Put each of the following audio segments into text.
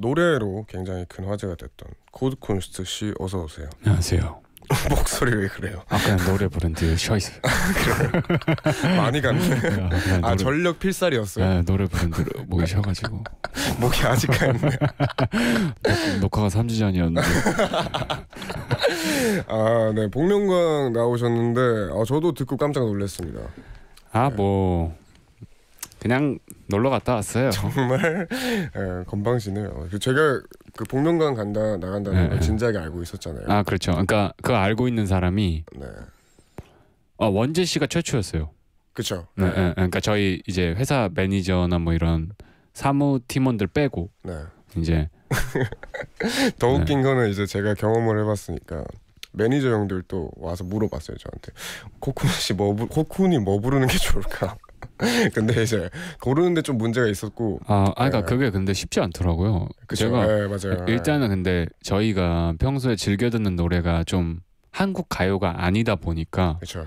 노래로 굉장히 큰 화제가 됐던 코드콘스트 씨 어서 오세요. 안녕하세요. 목소리 왜 그래요? 아까 노래 브랜드 셔이스. 아, 많이 갔네. 아, 아 전력 필살이었어요. 네, 노래 브랜드 목이 쉬어가지고. 목이 아직까 있네. 녹화가 3주 전이었는데. 아, 네. 복면광 나오셨는데 아, 저도 듣고 깜짝 놀랐습니다. 아, 네. 뭐. 그냥 놀러 갔다 왔어요. 정말 에, 예, 건방지네요. 그 제가 그 복면관 간다 나간다는 네. 걸 네. 진작에 알고 있었잖아요. 아 그렇죠. 그러니까 그 알고 있는 사람이 네. 어, 원재 씨가 최초였어요. 그렇죠. 네. 네. 그러니까 저희 이제 회사 매니저나 뭐 이런 사무 팀원들 빼고 네. 이제 더 웃긴 거는 이제 제가 경험을 해봤으니까 매니저 형들도 와서 물어봤어요 저한테 코쿤 씨뭐 코쿤이 뭐 부르는 게 좋을까. 근데 이제 고르는데 좀 문제가 있었고. 아, 아 그러니까 네. 그게 근데 쉽지 않더라고요. 그쵸? 제가 네, 맞아요. 예. 일단은 근데 저희가 평소에 즐겨 듣는 노래가 좀 한국 가요가 아니다 보니까. 그렇죠.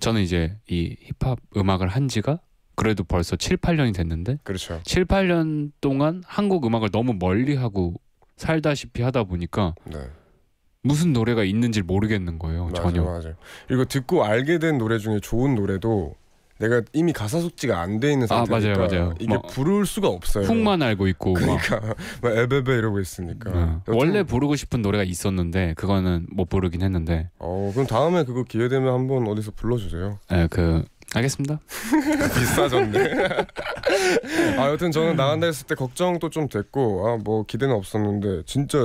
저는 이제 이 힙합 음악을 한 지가 그래도 벌써 7, 8년이 됐는데 그렇죠. 7, 8년 동안 한국 음악을 너무 멀리하고 살다시피 하다 보니까 네. 무슨 노래가 있는지 모르겠는 거예요 맞아, 전혀 맞아. 그리고 듣고 알게 된 노래 중에 좋은 노래도 내가 이미 가사 숙지가 안 돼 있는 아, 상태니까 아, 맞아요, 맞아요. 이게 뭐 부를 수가 없어요. 훅만 알고 있고 그러니까 막, 에베베 이러고 있으니까 응. 네. 원래 부르고 싶은 노래가 있었는데 그거는 못 부르긴 했는데. 어 그럼 다음에 그거 기회 되면 한번 어디서 불러주세요. 네그 알겠습니다. 비싸졌네. 아 여튼 저는 나간다 했을 때 걱정도 좀 됐고 아뭐 기대는 없었는데 진짜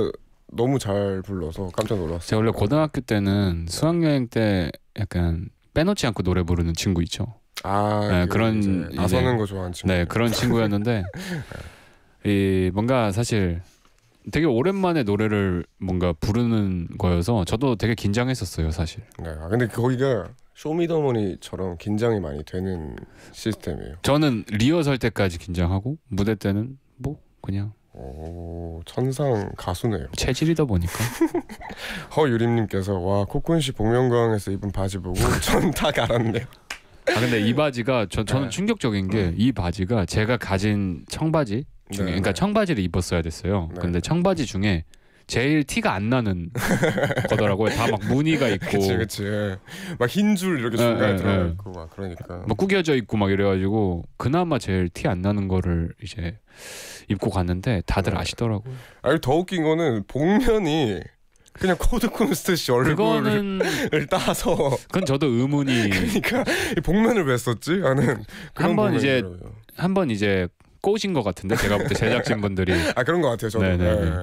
너무 잘 불러서 깜짝 놀랐어요. 제가 원래 고등학교 때는 수학여행 때 약간 빼놓지 않고 노래 부르는 친구 있죠. 아 네, 그 그런 나서는 거 좋아하는 친구. 네 그런 친구였는데 이 뭔가 사실 되게 오랜만에 노래를 뭔가 부르는 거여서 저도 되게 긴장했었어요 사실. 네, 아, 근데 거기가 쇼미더머니처럼 긴장이 많이 되는 시스템이에요. 저는 리허설 때까지 긴장하고 무대 때는 뭐 그냥. 오 천상 가수네요. 체질이다 보니까. 허유림님께서 와 코쿤 씨 복면가왕에서 입은 바지 보고 전다 갈았네요. 아 근데 이 바지가 저, 저는 네. 충격적인 게이 음. 바지가 제가 가진 청바지 중에 네. 그러니까 청바지를 입었어야 됐어요. 네. 근데 청바지 중에 제일 티가 안 나는 거더라고요. 다 막 무늬가 있고, 그치 그치. 예. 막흰 줄 이렇게 네, 중간에 네, 네. 들어가 있고 막 그러니까. 막 구겨져 있고 막 이래가지고 그나마 제일 티 안 나는 거를 이제 입고 갔는데 다들 아시더라고요. 아니 더 웃긴 거는 복면이 그냥 코드 쿤스트 씨 얼굴을 그거는... 따서 그건 저도 의문이 그러니까 복면을 왜 썼지? 하는 한번 이제 한 번 이제 꼬신 것 같은데 제가 볼때 제작진 분들이 아 그런 것 같아요 저는 네, 네, 네. 네.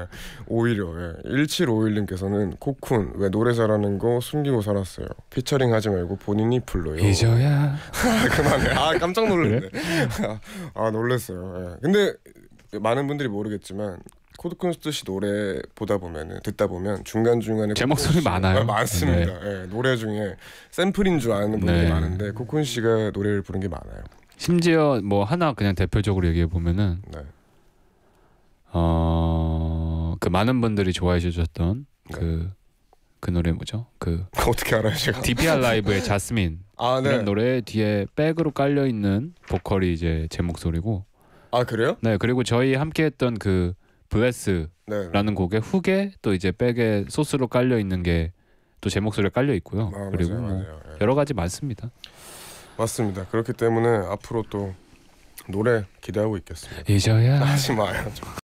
오히려 예. 1751님께서는 코쿤 왜 노래 잘하는 거 숨기고 살았어요 피처링 하지 말고 본인이 불러요 잊어야 아, 그만해 아 깜짝 놀랐네 그래? 아 놀랐어요 예. 근데 많은 분들이 모르겠지만 코드쿤스트 씨 노래 보다 보면은 듣다 보면 중간 중간에 제 목소리 많아요. 아, 많습니다. 네. 네, 노래 중에 샘플인 줄 아는 분들이 네. 많은데 코쿤 씨가 노래를 부른 게 많아요. 심지어 뭐 하나 그냥 대표적으로 얘기해 보면은 네. 어그 많은 분들이 좋아해 주셨던 그그 네. 그 노래 뭐죠? 그 어떻게 알아요 제가? DPR 라이브의 자스민 아, 네. 노래 뒤에 백으로 깔려 있는 보컬이 이제 제 목소리고 아 그래요? 네 그리고 저희 함께했던 그 브레스라는 네. 곡의 후게 또 이제 백에 소스로 깔려 있는 게 또 제 목소리가 깔려 있고요. 아, 그리고 맞아요, 뭐 맞아요. 예. 여러 가지 많습니다. 맞습니다. 그렇기 때문에 앞으로 또 노래 기대하고 있겠습니다. 잊어야 하지 마요.